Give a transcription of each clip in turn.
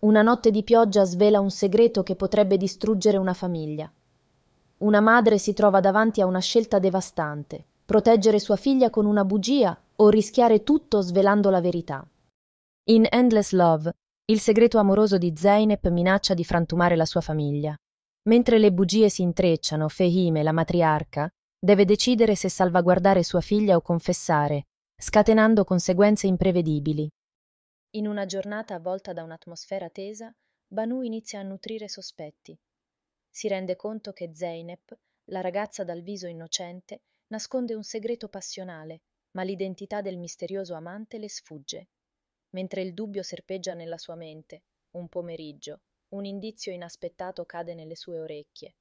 Una notte di pioggia svela un segreto che potrebbe distruggere una famiglia. Una madre si trova davanti a una scelta devastante, proteggere sua figlia con una bugia o rischiare tutto svelando la verità. In Endless Love, il segreto amoroso di Zeynep minaccia di frantumare la sua famiglia. Mentre le bugie si intrecciano, Fehime, la matriarca, deve decidere se salvaguardare sua figlia o confessare, scatenando conseguenze imprevedibili. In una giornata avvolta da un'atmosfera tesa, Banu inizia a nutrire sospetti. Si rende conto che Zeynep, la ragazza dal viso innocente, nasconde un segreto passionale, ma l'identità del misterioso amante le sfugge. Mentre il dubbio serpeggia nella sua mente, un pomeriggio, un indizio inaspettato cade nelle sue orecchie.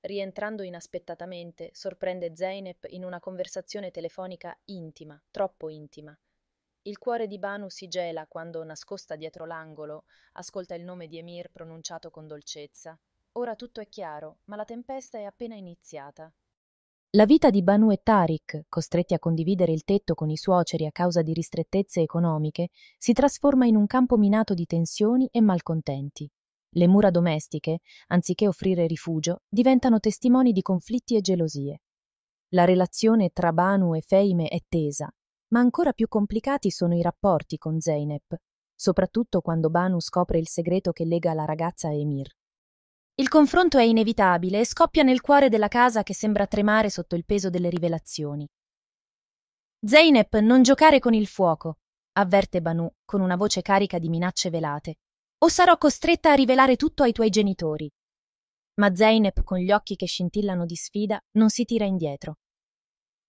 Rientrando inaspettatamente, sorprende Zeynep in una conversazione telefonica intima, troppo intima, il cuore di Banu si gela quando, nascosta dietro l'angolo, ascolta il nome di Emir pronunciato con dolcezza. Ora tutto è chiaro, ma la tempesta è appena iniziata. La vita di Banu e Tariq, costretti a condividere il tetto con i suoceri a causa di ristrettezze economiche, si trasforma in un campo minato di tensioni e malcontenti. Le mura domestiche, anziché offrire rifugio, diventano testimoni di conflitti e gelosie. La relazione tra Banu e Feime è tesa ma ancora più complicati sono i rapporti con Zeynep, soprattutto quando Banu scopre il segreto che lega la ragazza a Emir. Il confronto è inevitabile e scoppia nel cuore della casa che sembra tremare sotto il peso delle rivelazioni. Zeynep, non giocare con il fuoco, avverte Banu con una voce carica di minacce velate, o sarò costretta a rivelare tutto ai tuoi genitori. Ma Zeynep, con gli occhi che scintillano di sfida, non si tira indietro.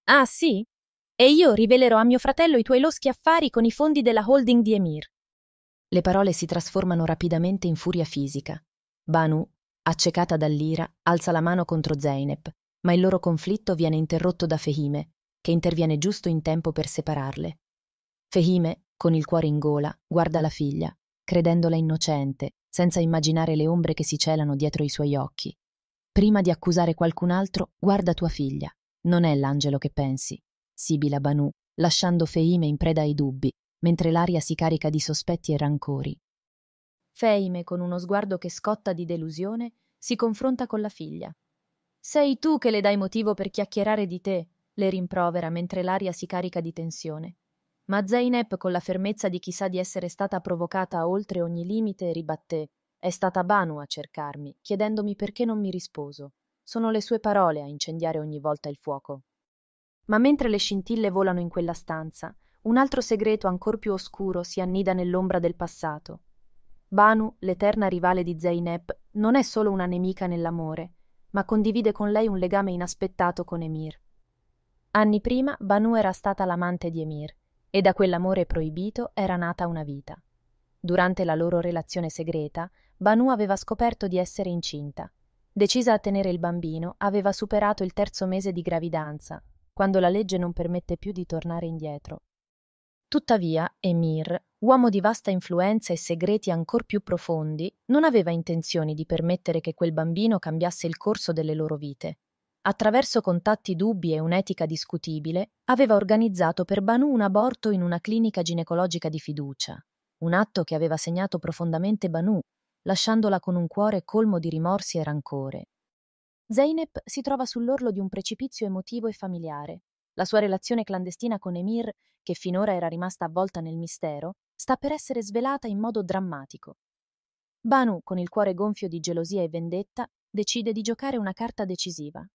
Ah sì? e io rivelerò a mio fratello i tuoi loschi affari con i fondi della holding di Emir. Le parole si trasformano rapidamente in furia fisica. Banu, accecata dall'ira, alza la mano contro Zeynep, ma il loro conflitto viene interrotto da Fehime, che interviene giusto in tempo per separarle. Fehime, con il cuore in gola, guarda la figlia, credendola innocente, senza immaginare le ombre che si celano dietro i suoi occhi. Prima di accusare qualcun altro, guarda tua figlia. Non è l'angelo che pensi, sibila Banu, lasciando Feime in preda ai dubbi, mentre l'aria si carica di sospetti e rancori. Feime, con uno sguardo che scotta di delusione, si confronta con la figlia. Sei tu che le dai motivo per chiacchierare di te, le rimprovera mentre l'aria si carica di tensione. Ma Zeynep, con la fermezza di chi sa di essere stata provocata oltre ogni limite, ribatté: È stata Banu a cercarmi, chiedendomi perché non mi risposo. Sono le sue parole a incendiare ogni volta il fuoco. Ma mentre le scintille volano in quella stanza, un altro segreto ancor più oscuro si annida nell'ombra del passato. Banu, l'eterna rivale di Zeynep, non è solo una nemica nell'amore, ma condivide con lei un legame inaspettato con Emir. Anni prima Banu era stata l'amante di Emir, e da quell'amore proibito era nata una vita. Durante la loro relazione segreta, Banu aveva scoperto di essere incinta. Decisa a tenere il bambino, aveva superato il terzo mese di gravidanza, quando la legge non permette più di tornare indietro. Tuttavia, Emir, uomo di vasta influenza e segreti ancor più profondi, non aveva intenzioni di permettere che quel bambino cambiasse il corso delle loro vite. Attraverso contatti dubbi e un'etica discutibile, aveva organizzato per Banu un aborto in una clinica ginecologica di fiducia, un atto che aveva segnato profondamente Banu, lasciandola con un cuore colmo di rimorsi e rancore. Zeynep si trova sull'orlo di un precipizio emotivo e familiare. La sua relazione clandestina con Emir, che finora era rimasta avvolta nel mistero, sta per essere svelata in modo drammatico. Banu, con il cuore gonfio di gelosia e vendetta, decide di giocare una carta decisiva.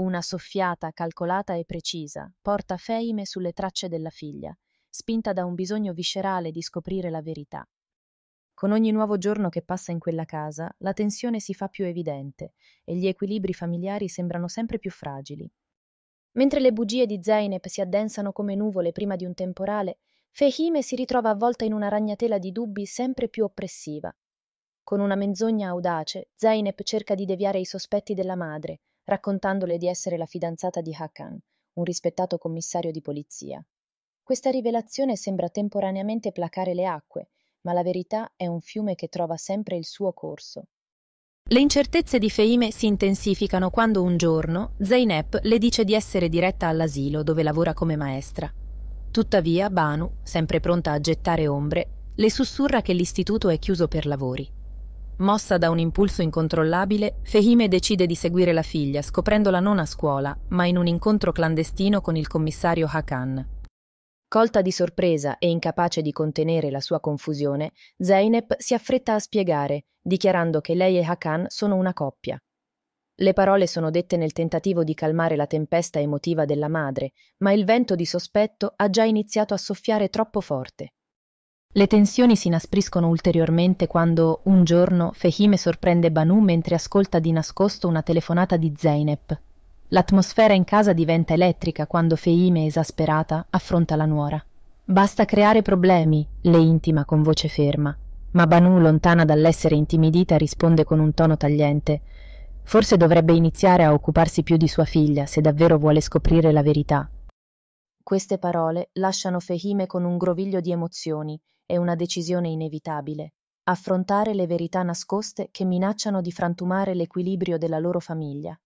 Una soffiata calcolata e precisa porta Feime sulle tracce della figlia, spinta da un bisogno viscerale di scoprire la verità. Con ogni nuovo giorno che passa in quella casa, la tensione si fa più evidente e gli equilibri familiari sembrano sempre più fragili. Mentre le bugie di Zeynep si addensano come nuvole prima di un temporale, Fehime si ritrova avvolta in una ragnatela di dubbi sempre più oppressiva. Con una menzogna audace, Zeynep cerca di deviare i sospetti della madre, raccontandole di essere la fidanzata di Hakan, un rispettato commissario di polizia. Questa rivelazione sembra temporaneamente placare le acque ma la verità è un fiume che trova sempre il suo corso. Le incertezze di Feime si intensificano quando un giorno Zeynep le dice di essere diretta all'asilo dove lavora come maestra. Tuttavia Banu, sempre pronta a gettare ombre, le sussurra che l'istituto è chiuso per lavori. Mossa da un impulso incontrollabile, Fehime decide di seguire la figlia, scoprendola non a scuola, ma in un incontro clandestino con il commissario Hakan. Colta di sorpresa e incapace di contenere la sua confusione, Zeynep si affretta a spiegare, dichiarando che lei e Hakan sono una coppia. Le parole sono dette nel tentativo di calmare la tempesta emotiva della madre, ma il vento di sospetto ha già iniziato a soffiare troppo forte. Le tensioni si inaspriscono ulteriormente quando, un giorno, Fehime sorprende Banu mentre ascolta di nascosto una telefonata di Zeynep. L'atmosfera in casa diventa elettrica quando Feime, esasperata, affronta la nuora. Basta creare problemi, le intima con voce ferma. Ma Banu, lontana dall'essere intimidita, risponde con un tono tagliente. Forse dovrebbe iniziare a occuparsi più di sua figlia se davvero vuole scoprire la verità. Queste parole lasciano Fehime con un groviglio di emozioni e una decisione inevitabile. Affrontare le verità nascoste che minacciano di frantumare l'equilibrio della loro famiglia.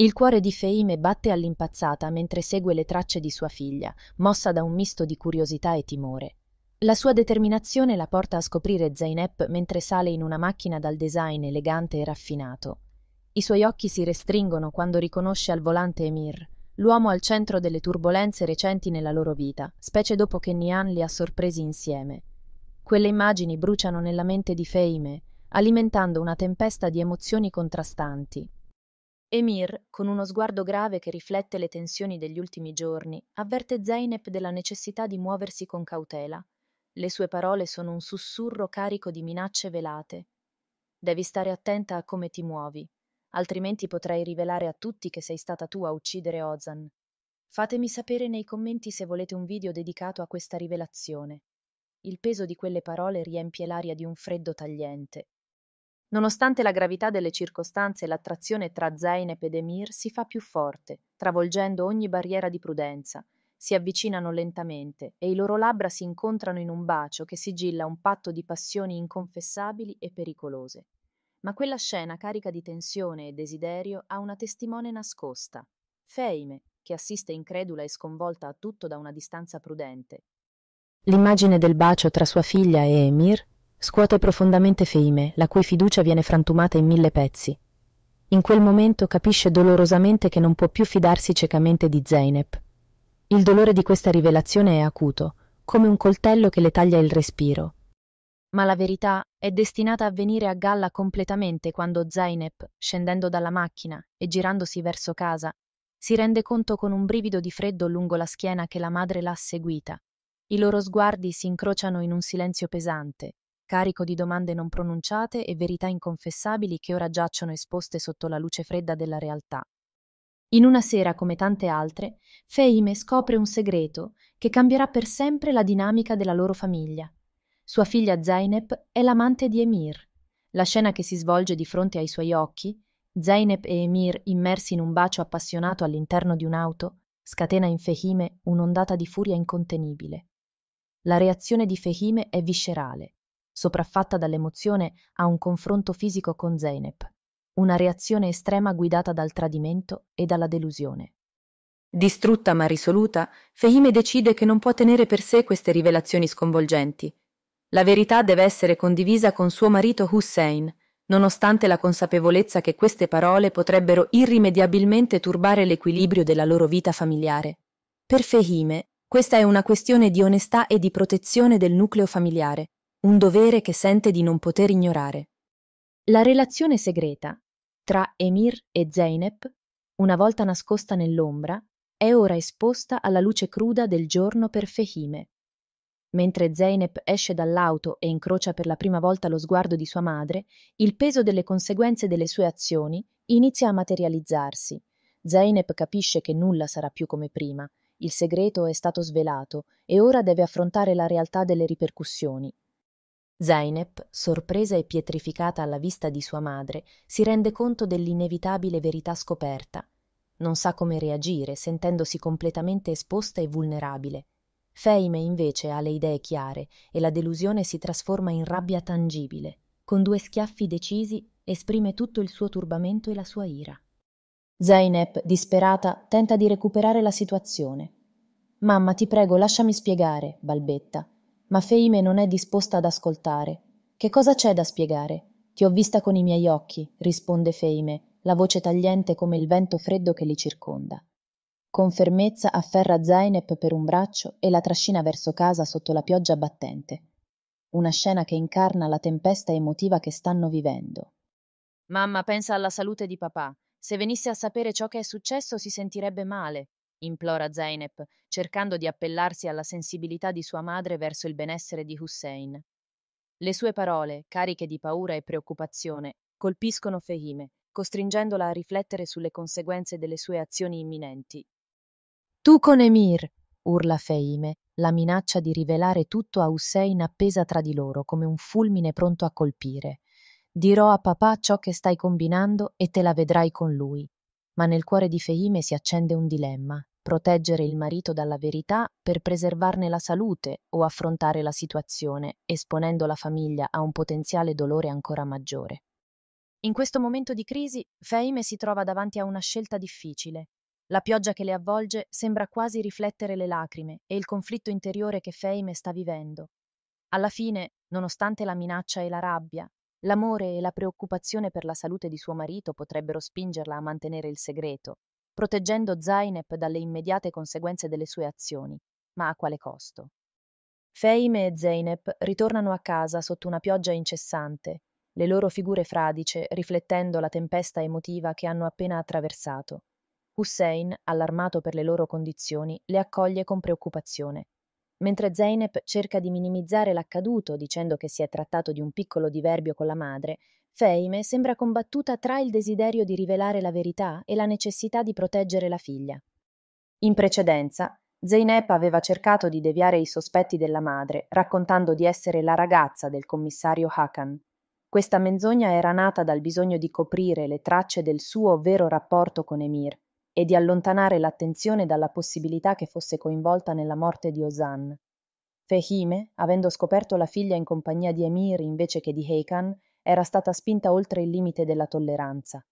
Il cuore di Feime batte all'impazzata mentre segue le tracce di sua figlia, mossa da un misto di curiosità e timore. La sua determinazione la porta a scoprire Zeynep mentre sale in una macchina dal design elegante e raffinato. I suoi occhi si restringono quando riconosce al volante Emir, l'uomo al centro delle turbulenze recenti nella loro vita, specie dopo che Nian li ha sorpresi insieme. Quelle immagini bruciano nella mente di Feime, alimentando una tempesta di emozioni contrastanti. Emir, con uno sguardo grave che riflette le tensioni degli ultimi giorni, avverte Zeynep della necessità di muoversi con cautela. Le sue parole sono un sussurro carico di minacce velate. Devi stare attenta a come ti muovi, altrimenti potrai rivelare a tutti che sei stata tu a uccidere Ozan. Fatemi sapere nei commenti se volete un video dedicato a questa rivelazione. Il peso di quelle parole riempie l'aria di un freddo tagliente, Nonostante la gravità delle circostanze, l'attrazione tra Zain e Pedemir si fa più forte, travolgendo ogni barriera di prudenza. Si avvicinano lentamente e i loro labbra si incontrano in un bacio che sigilla un patto di passioni inconfessabili e pericolose. Ma quella scena carica di tensione e desiderio ha una testimone nascosta, Feime, che assiste incredula e sconvolta a tutto da una distanza prudente. L'immagine del bacio tra sua figlia e Emir Scuote profondamente Feime, la cui fiducia viene frantumata in mille pezzi. In quel momento capisce dolorosamente che non può più fidarsi ciecamente di Zeynep. Il dolore di questa rivelazione è acuto, come un coltello che le taglia il respiro. Ma la verità è destinata a venire a galla completamente quando Zeynep, scendendo dalla macchina e girandosi verso casa, si rende conto con un brivido di freddo lungo la schiena che la madre l'ha seguita. I loro sguardi si incrociano in un silenzio pesante, carico di domande non pronunciate e verità inconfessabili che ora giacciono esposte sotto la luce fredda della realtà. In una sera come tante altre, Feime scopre un segreto che cambierà per sempre la dinamica della loro famiglia. Sua figlia Zeynep è l'amante di Emir. La scena che si svolge di fronte ai suoi occhi, Zeynep e Emir immersi in un bacio appassionato all'interno di un'auto, scatena in Fehime un'ondata di furia incontenibile. La reazione di Fehime è viscerale sopraffatta dall'emozione, a un confronto fisico con Zeynep, una reazione estrema guidata dal tradimento e dalla delusione. Distrutta ma risoluta, Fehime decide che non può tenere per sé queste rivelazioni sconvolgenti. La verità deve essere condivisa con suo marito Hussein, nonostante la consapevolezza che queste parole potrebbero irrimediabilmente turbare l'equilibrio della loro vita familiare. Per Fehime, questa è una questione di onestà e di protezione del nucleo familiare, un dovere che sente di non poter ignorare. La relazione segreta tra Emir e Zeynep, una volta nascosta nell'ombra, è ora esposta alla luce cruda del giorno per Fehime. Mentre Zeynep esce dall'auto e incrocia per la prima volta lo sguardo di sua madre, il peso delle conseguenze delle sue azioni inizia a materializzarsi. Zeynep capisce che nulla sarà più come prima, il segreto è stato svelato e ora deve affrontare la realtà delle ripercussioni. Zeynep, sorpresa e pietrificata alla vista di sua madre, si rende conto dell'inevitabile verità scoperta. Non sa come reagire, sentendosi completamente esposta e vulnerabile. Feime invece ha le idee chiare e la delusione si trasforma in rabbia tangibile. Con due schiaffi decisi esprime tutto il suo turbamento e la sua ira. Zeynep, disperata, tenta di recuperare la situazione. Mamma, ti prego, lasciami spiegare, balbetta ma Feime non è disposta ad ascoltare. Che cosa c'è da spiegare? Ti ho vista con i miei occhi, risponde Feime, la voce tagliente come il vento freddo che li circonda. Con fermezza afferra Zainep per un braccio e la trascina verso casa sotto la pioggia battente. Una scena che incarna la tempesta emotiva che stanno vivendo. Mamma pensa alla salute di papà. Se venisse a sapere ciò che è successo si sentirebbe male implora Zeynep, cercando di appellarsi alla sensibilità di sua madre verso il benessere di Hussein. Le sue parole, cariche di paura e preoccupazione, colpiscono Fehime, costringendola a riflettere sulle conseguenze delle sue azioni imminenti. Tu con Emir! urla Fehime, la minaccia di rivelare tutto a Hussein appesa tra di loro come un fulmine pronto a colpire. Dirò a papà ciò che stai combinando e te la vedrai con lui ma nel cuore di Fehime si accende un dilemma, proteggere il marito dalla verità per preservarne la salute o affrontare la situazione, esponendo la famiglia a un potenziale dolore ancora maggiore. In questo momento di crisi, Feime si trova davanti a una scelta difficile. La pioggia che le avvolge sembra quasi riflettere le lacrime e il conflitto interiore che Feime sta vivendo. Alla fine, nonostante la minaccia e la rabbia, L'amore e la preoccupazione per la salute di suo marito potrebbero spingerla a mantenere il segreto, proteggendo Zainep dalle immediate conseguenze delle sue azioni, ma a quale costo? Feime e Zeynep ritornano a casa sotto una pioggia incessante, le loro figure fradice riflettendo la tempesta emotiva che hanno appena attraversato. Hussein, allarmato per le loro condizioni, le accoglie con preoccupazione. Mentre Zeynep cerca di minimizzare l'accaduto dicendo che si è trattato di un piccolo diverbio con la madre, Feime sembra combattuta tra il desiderio di rivelare la verità e la necessità di proteggere la figlia. In precedenza, Zeynep aveva cercato di deviare i sospetti della madre, raccontando di essere la ragazza del commissario Hakan. Questa menzogna era nata dal bisogno di coprire le tracce del suo vero rapporto con Emir, e di allontanare l'attenzione dalla possibilità che fosse coinvolta nella morte di Ozan. Fehime, avendo scoperto la figlia in compagnia di Emir invece che di Heikan, era stata spinta oltre il limite della tolleranza.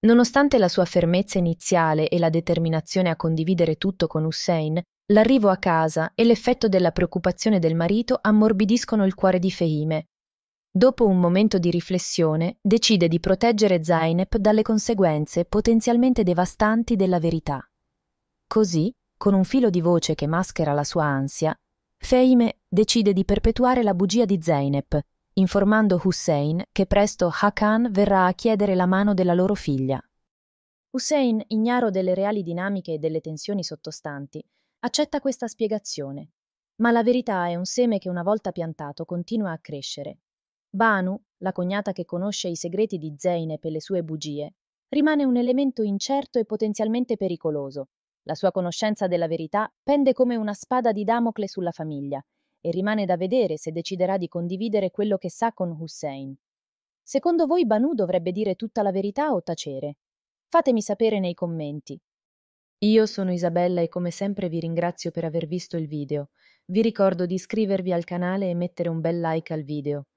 Nonostante la sua fermezza iniziale e la determinazione a condividere tutto con Hussein, l'arrivo a casa e l'effetto della preoccupazione del marito ammorbidiscono il cuore di Fehime, Dopo un momento di riflessione, decide di proteggere Zainep dalle conseguenze potenzialmente devastanti della verità. Così, con un filo di voce che maschera la sua ansia, Feime decide di perpetuare la bugia di Zainep, informando Hussein che presto Hakan verrà a chiedere la mano della loro figlia. Hussein, ignaro delle reali dinamiche e delle tensioni sottostanti, accetta questa spiegazione, ma la verità è un seme che una volta piantato continua a crescere Banu, la cognata che conosce i segreti di Zeynep e le sue bugie, rimane un elemento incerto e potenzialmente pericoloso. La sua conoscenza della verità pende come una spada di Damocle sulla famiglia e rimane da vedere se deciderà di condividere quello che sa con Hussein. Secondo voi Banu dovrebbe dire tutta la verità o tacere? Fatemi sapere nei commenti. Io sono Isabella e come sempre vi ringrazio per aver visto il video. Vi ricordo di iscrivervi al canale e mettere un bel like al video.